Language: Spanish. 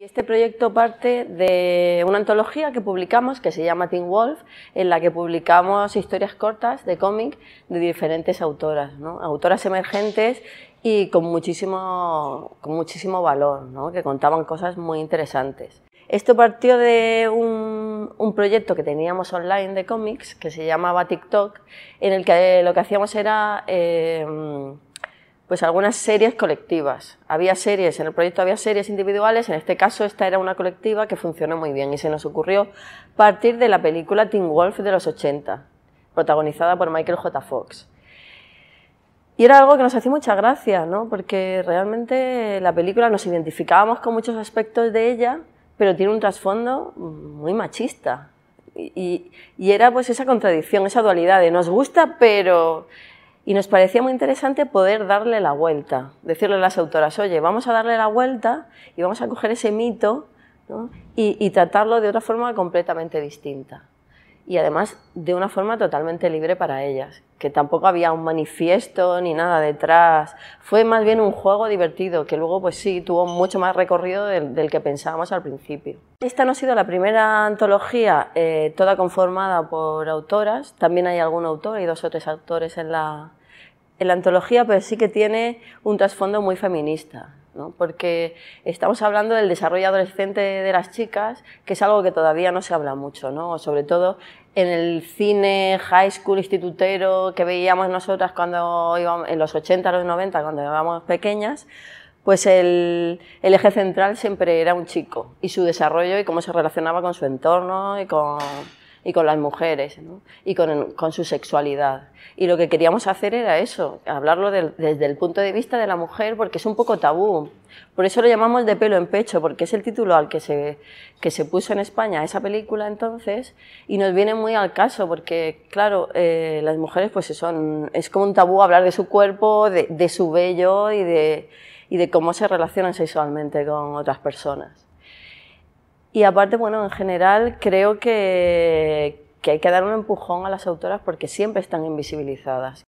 Este proyecto parte de una antología que publicamos que se llama Teen Wolf, en la que publicamos historias cortas de cómic de diferentes autoras, ¿no? autoras emergentes y con muchísimo, con muchísimo valor, ¿no? que contaban cosas muy interesantes. Esto partió de un, proyecto que teníamos online de cómics que se llamaba TikTok, en el que lo que hacíamos era... Eh, pues algunas series colectivas. Había series, en el proyecto había series individuales, en este caso esta era una colectiva que funcionó muy bien y se nos ocurrió partir de la película Teen Wolf de los 80, protagonizada por Michael J. Fox. Y era algo que nos hacía mucha gracia, ¿no? porque realmente la película nos identificábamos con muchos aspectos de ella, pero tiene un trasfondo muy machista. Y, y era pues esa contradicción, esa dualidad de nos gusta, pero y nos parecía muy interesante poder darle la vuelta, decirle a las autoras, oye, vamos a darle la vuelta y vamos a coger ese mito y, tratarlo de otra forma completamente distinta. Y además de una forma totalmente libre para ellas, que tampoco había un manifiesto ni nada detrás. Fue más bien un juego divertido que luego, pues sí, tuvo mucho más recorrido del, que pensábamos al principio. Esta no ha sido la primera antología eh, toda conformada por autoras. También hay algún autor, hay dos o tres autores en la, en la antología pues sí que tiene un trasfondo muy feminista, ¿no? porque estamos hablando del desarrollo adolescente de las chicas, que es algo que todavía no se habla mucho, ¿no? sobre todo en el cine high school institutero que veíamos nosotras cuando íbamos, en los 80, los 90, cuando éramos pequeñas, pues el, el, eje central siempre era un chico y su desarrollo y cómo se relacionaba con su entorno y con, y con las mujeres y con, con, su sexualidad. Y lo que queríamos hacer era eso, hablarlo desde el punto de vista de la mujer porque es un poco tabú. Por eso lo llamamos de pelo en pecho, porque es el título al que se, que se puso en España esa película entonces y nos viene muy al caso porque, claro, eh, las mujeres pues son, es como un tabú hablar de su cuerpo, de, de su vello y de, y de cómo se relacionan sexualmente con otras personas. Y aparte, bueno, en general creo que, que hay que dar un empujón a las autoras porque siempre están invisibilizadas.